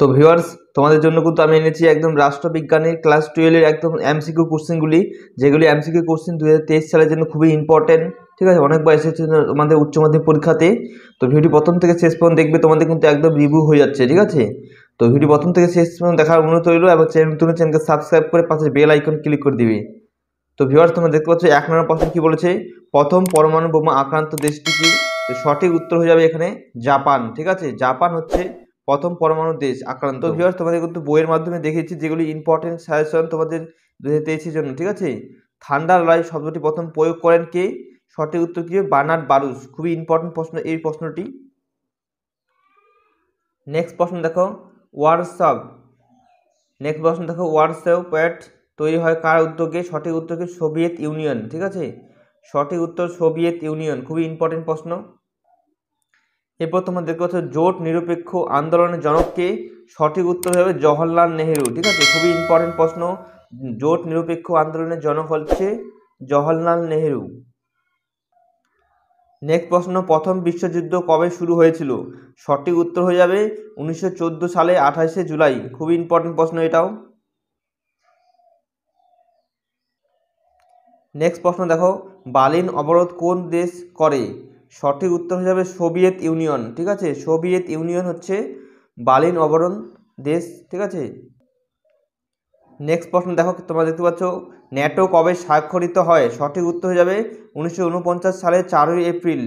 তো ভিউয়ার্স তোমাদের জন্য কিন্তু আমি এনেছি একদম রাষ্ট্রবিজ্ঞানের ক্লাস টুয়েলভের একদম এমসিকিউ কোশ্চেনগুলি যেগুলি এমসিকিউ কোশ্চেন দু সালের জন্য খুবই ইম্পর্ট্যান্ট ঠিক আছে অনেকবার এসেছে তোমাদের উচ্চ মাধ্যমিক পরীক্ষাতে তো ভিডিও প্রথম থেকে শেষ পর্যন্ত দেখবে তোমাদের কিন্তু একদম রিভিউ হয়ে যাচ্ছে ঠিক আছে তো ভিডিও প্রথম থেকে শেষ পর্যন্ত দেখার অনুরোধ রইল এবং চ্যানেল নতুন চ্যানেলকে সাবস্ক্রাইব করে পাশে বেল আইকন ক্লিক করে দিবে তো ভিউয়ার্স তোমরা দেখতে পাচ্ছ এক নম্বর প্রশ্ন কী বলেছে প্রথম পরমাণু বোমা আক্রান্ত দেশটি কি সঠিক উত্তর হয়ে যাবে এখানে জাপান ঠিক আছে জাপান হচ্ছে প্রথম পরমাণু দেশ আক্রান্ত ভিওয়ার্স তোমাদের কিন্তু বইয়ের মাধ্যমে দেখেছি যেগুলি ইম্পর্টেন্ট সাজেশন তোমাদের দু হাজার জন্য ঠিক আছে থান্ডার লাই শব্দটি প্রথম প্রয়োগ করেন কে সঠিক উত্তর কি হবে বারুস খুবই ইম্পর্টেন্ট প্রশ্ন এই প্রশ্নটি নেক্সট প্রশ্ন দেখো ওয়ার্কশপ নেক্সট প্রশ্ন দেখো ওয়ার্কশপ প্যাট তৈরি হয় কার উদ্যোগে সঠিক উত্তর কি সোভিয়েত ইউনিয়ন ঠিক আছে সঠিক উত্তর সোভিয়েত ইউনিয়ন খুবই ইম্পর্টেন্ট প্রশ্ন এরপর তোমাদের দেখতে পাচ্ছ জোট নিরপেক্ষ আন্দোলনের জনককে সঠিক উত্তর হবে জওহরলাল নেহেরু ঠিক আছে খুবই ইম্পর্টেন্ট প্রশ্ন জোট নিরপেক্ষ আন্দোলনের জনক হচ্ছে জওহরলাল নেহেরু নেক্সট প্রশ্ন প্রথম বিশ্বযুদ্ধ কবে শুরু হয়েছিল সঠিক উত্তর হয়ে যাবে উনিশশো সালে আঠাশে জুলাই খুবই ইম্পর্টেন্ট প্রশ্ন এটাও নেক্সট প্রশ্ন দেখো বালিন অবরোধ কোন দেশ করে সঠিক উত্তর হিসাবে সোভিয়েত ইউনিয়ন ঠিক আছে সোভিয়েত ইউনিয়ন হচ্ছে বালিন অবরণ দেশ ঠিক আছে নেক্সট প্রশ্ন দেখো তোমরা দেখতে পাচ্ছ ন্যাটো কবে স্বাক্ষরিত হয় সঠিক উত্তর হয়ে যাবে উনিশশো সালে চারই এপ্রিল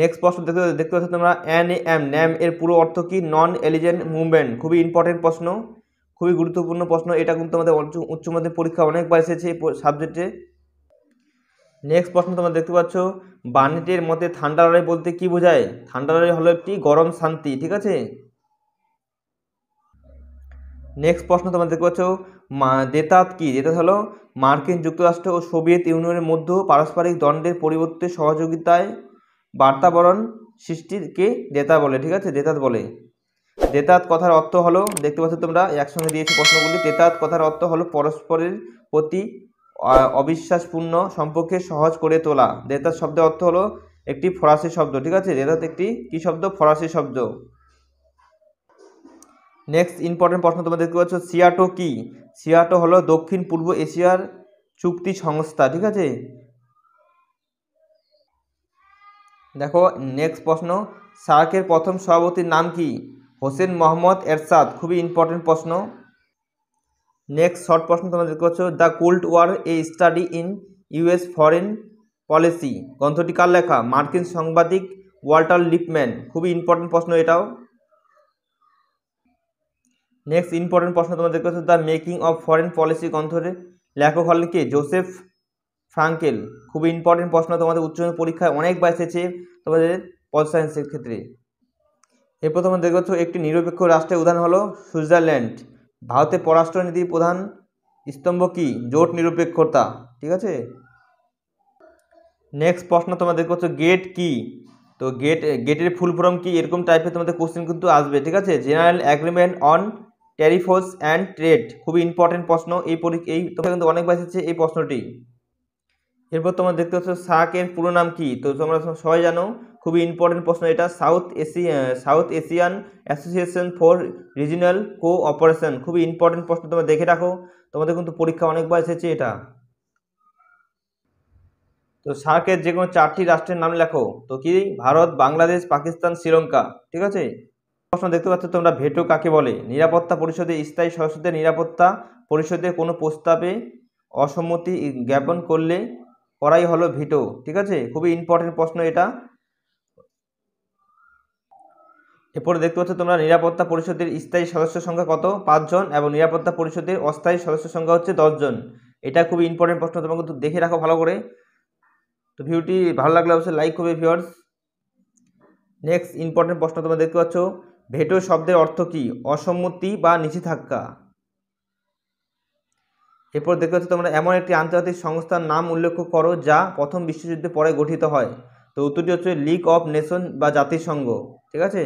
নেক্সট প্রশ্ন দেখতে দেখতে পাচ্ছ তোমরা এন এম ন্যাম এর পুরো অর্থ কি নন এলিজেন্ট মুভমেন্ট খুবই ইম্পর্টেন্ট প্রশ্ন খুবই গুরুত্বপূর্ণ প্রশ্ন এটা কিন্তু আমাদের উচ্চ মাধ্যমিক পরীক্ষা অনেকবার এসেছে সাবজেক্টে নেক্সট প্রশ্ন তোমরা দেখতে পাচ্ছ বাণীটির মতে ঠান্ডা লড়াই বলতে কি বোঝায় ঠান্ডা লড়াই হলো একটি গরম শান্তি ঠিক আছে নেক্সট প্রশ্ন তোমরা দেখতে পাচ্ছ দেতাত কি দেতাত হলো মার্কিন যুক্তরাষ্ট্র ও সোভিয়েত ইউনিয়নের মধ্যে পারস্পরিক দণ্ডের পরিবর্তে সহযোগিতায় বার্তাবরণ সৃষ্টিকে দেতা বলে ঠিক আছে দেতাত বলে দেতাত কথার অর্থ হলো দেখতে পাচ্ছ তোমরা একসঙ্গে দিয়েছি প্রশ্নগুলি দেতাত কথার অর্থ হলো পরস্পরের প্রতি অবিশ্বাসপূর্ণ সম্পর্কে সহজ করে তোলা রেতাত শব্দের অর্থ হলো একটি ফরাসি শব্দ ঠিক আছে রেতাত একটি কি শব্দ ফরাসি শব্দ নেক্সট ইম্পর্টেন্ট প্রশ্ন তোমরা দেখতে পাচ্ছ সিয়াটো কি সিয়াটো হলো দক্ষিণ পূর্ব এশিয়ার চুক্তি সংস্থা ঠিক আছে দেখো নেক্সট প্রশ্ন সার্কের প্রথম সভাপতির নাম কি হোসেন মোহাম্মদ এরশাদ খুবই ইম্পর্টেন্ট প্রশ্ন নেক্সট শর্ট প্রশ্ন তোমরা দেখতে পাচ্ছ the cold war a study in US foreign policy গ্রন্থটি কার লেখা মার্কিন সাংবাদিক ওয়াল্টার লিপম্যান খুবই ইম্পর্টেন্ট প্রশ্ন এটাও নেক্সট ইম্পর্টেন্ট প্রশ্ন তোমাদের করছো the making of foreign policy গ্রন্থের লেখক হলেন কে জোসেফ ফ্রাঙ্কেল খুবই ইম্পর্টেন্ট প্রশ্ন তোমাদের উচ্চ পরীক্ষায় অনেকবার এসেছে তোমাদের পল সায়েন্সের ক্ষেত্রে এরপর তোমরা দেখতে পাচ্ছ একটি নিরপেক্ষ রাষ্ট্রের উদাহরণ হলো সুইজারল্যান্ড ভারতের পররাষ্ট্রনীতির প্রধান স্তম্ভ কি জোট নিরপেক্ষতা ঠিক আছে নেক্সট প্রশ্ন তোমাদের করছো গেট কি তো গেট গেটের ফুল ফর্ম কি এরকম টাইপের তোমাদের কোশ্চেন কিন্তু আসবে ঠিক আছে general agreement on tariffs and trade খুবই ইম্পর্টেন্ট প্রশ্ন এই পরীক্ষা এই তোমাদের কিন্তু অনেকবার এসেছে এই প্রশ্নটি এরপর তোমরা দেখতে পাচ্ছ সাকের পুরো নাম কি তো তোমরা সবাই জানো খুবই ইম্পর্টেন্ট প্রশ্ন এটা South Asia South Asian Association for Regional Cooperation খুবই ইম্পর্টেন্ট প্রশ্ন তোমরা দেখে রাখো তোমাদের কিন্তু পরীক্ষা অনেকবার এসেছে এটা তো সার্কের যে কোনো চারটি রাষ্ট্রের নাম লেখো তো কি ভারত বাংলাদেশ পাকিস্তান শ্রীলঙ্কা ঠিক আছে প্রশ্ন দেখতে পাচ্ছ তোমরা ভেটো কাকে বলে নিরাপত্তা পরিষদে স্থায়ী সদস্যদের নিরাপত্তা পরিষদে কোনো প্রস্তাবে অসম্মতি জ্ঞাপন করলে করাই হলো ভিটো ঠিক আছে খুবই ইম্পর্টেন্ট প্রশ্ন এটা এরপরে দেখতে পাচ্ছ তোমরা নিরাপত্তা পরিষদের স্থায়ী সদস্য সংখ্যা কত পাঁচজন এবং নিরাপত্তা পরিষদের অস্থায়ী সদস্য সংখ্যা হচ্ছে দশজন এটা খুবই ইম্পর্টেন্ট প্রশ্ন তোমাকে দেখে রাখো ভালো করে তো ভিউটি ভালো লাগলে অবশ্যই লাইক করবে ভিউয়ার্স নেক্সট ইম্পর্টেন্ট প্রশ্ন তোমরা দেখতে পাচ্ছ ভেটো শব্দের অর্থ কী অসম্মতি বা নিচে থাকা এরপর দেখতে পাচ্ছ তোমরা এমন একটি আন্তর্জাতিক সংস্থার নাম উল্লেখ করো যা প্রথম বিশ্বযুদ্ধের পরে গঠিত হয় তো উত্তরটি হচ্ছে লিগ অফ নেশন বা জাতিসংঘ ঠিক আছে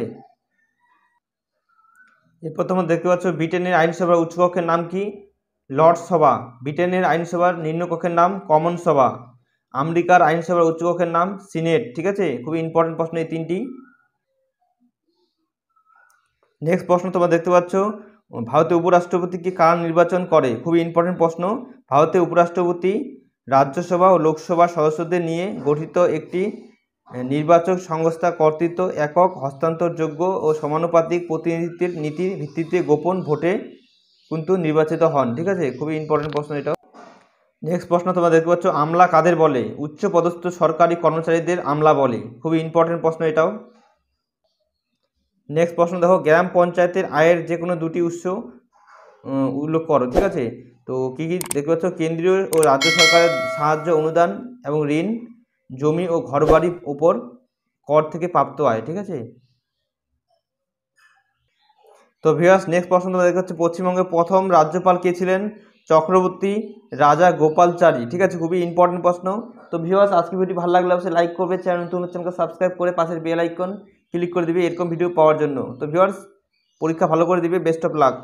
এরপর তোমরা দেখতে পাচ্ছ ব্রিটেনের আইনসভার উচ্চকক্ষের নাম কি লর্ড সভা ব্রিটেনের আইনসভার নিম্নকক্ষের নাম কমন সভা আমেরিকার আইনসভার উচ্চকক্ষের নাম সিনেট ঠিক আছে খুবই ইম্পর্টেন্ট প্রশ্ন এই তিনটি নেক্সট প্রশ্ন তোমরা দেখতে পাচ্ছ ভারতের উপরাষ্ট্রপতিকে কারা নির্বাচন করে খুবই ইম্পর্টেন্ট প্রশ্ন ভারতের উপরাষ্ট্রপতি রাজ্যসভা ও লোকসভা সদস্যদের নিয়ে গঠিত একটি নির্বাচক সংস্থা কর্তৃত্ব একক হস্তান্তরযোগ্য ও সমানুপাতিক প্রতিনিধিত্বের নীতির ভিত্তিতে গোপন ভোটে কিন্তু নির্বাচিত হন ঠিক আছে খুবই ইম্পর্টেন্ট প্রশ্ন এটা নেক্সট প্রশ্ন তোমরা দেখতে পাচ্ছ আমলা কাদের বলে উচ্চ পদস্থ সরকারি কর্মচারীদের আমলা বলে খুবই ইম্পর্টেন্ট প্রশ্ন এটাও নেক্সট প্রশ্ন দেখো গ্রাম পঞ্চায়েতের আয়ের যে কোনো দুটি উৎস উল্লেখ করো ঠিক আছে তো কী কী দেখতে পাচ্ছ কেন্দ্রীয় ও রাজ্য সরকারের সাহায্য অনুদান এবং ঋণ জমি ও ঘরবাড়ির ওপর কর থেকে প্রাপ্ত আয় ঠিক আছে তো ভিউয়ার্স নেক্সট প্রশ্ন তোমরা দেখতে পশ্চিমবঙ্গের প্রথম রাজ্যপাল কে ছিলেন চক্রবর্তী রাজা গোপালচারী ঠিক আছে খুবই ইম্পর্টেন্ট প্রশ্ন তো ভিউয়ার্স আজকে ভিডিও ভালো লাগলে অবশ্যই লাইক করবে চ্যানেল নতুন চ্যানেলকে সাবস্ক্রাইব করে পাশের বেল আইকন ক্লিক করে দিবে এরকম ভিডিও পাওয়ার জন্য তো ভিউয়ার্স পরীক্ষা ভালো করে দিবে বেস্ট অফ লাক